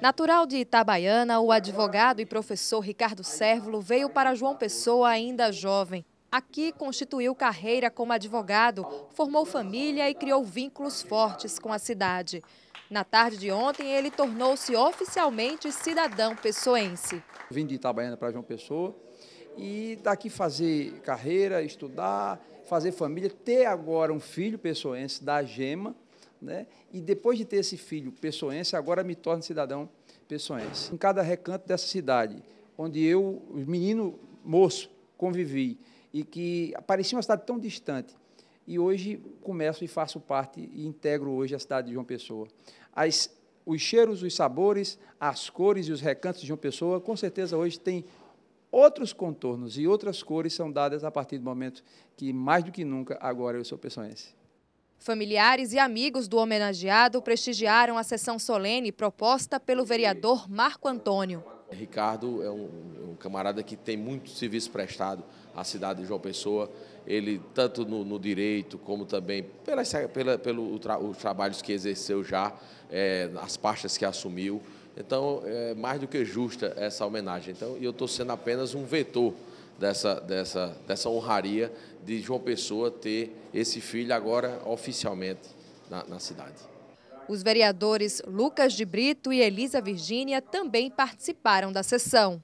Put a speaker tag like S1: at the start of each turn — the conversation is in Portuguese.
S1: Natural de Itabaiana, o advogado e professor Ricardo Sérvulo veio para João Pessoa ainda jovem. Aqui constituiu carreira como advogado, formou família e criou vínculos fortes com a cidade. Na tarde de ontem, ele tornou-se oficialmente cidadão pessoense.
S2: Vim de Itabaiana para João Pessoa e daqui fazer carreira, estudar, fazer família, ter agora um filho pessoense da Gema, né? e depois de ter esse filho pessoense, agora me torno cidadão pessoense. Em cada recanto dessa cidade, onde eu, menino moço, convivi, e que parecia uma cidade tão distante, e hoje começo e faço parte e integro hoje a cidade de João Pessoa. As, os cheiros, os sabores, as cores e os recantos de João Pessoa, com certeza hoje tem outros contornos e outras cores são dadas a partir do momento que, mais do que nunca, agora eu sou pessoense.
S1: Familiares e amigos do homenageado prestigiaram a sessão solene proposta pelo vereador Marco Antônio.
S3: Ricardo é um, um camarada que tem muito serviço prestado à cidade de João Pessoa, ele tanto no, no direito como também pela, pela, pelos tra, trabalhos que exerceu já, é, as pastas que assumiu. Então, é mais do que justa essa homenagem. Então, eu estou sendo apenas um vetor dessa, dessa, dessa honraria de João Pessoa ter esse filho agora oficialmente na, na cidade.
S1: Os vereadores Lucas de Brito e Elisa Virgínia também participaram da sessão.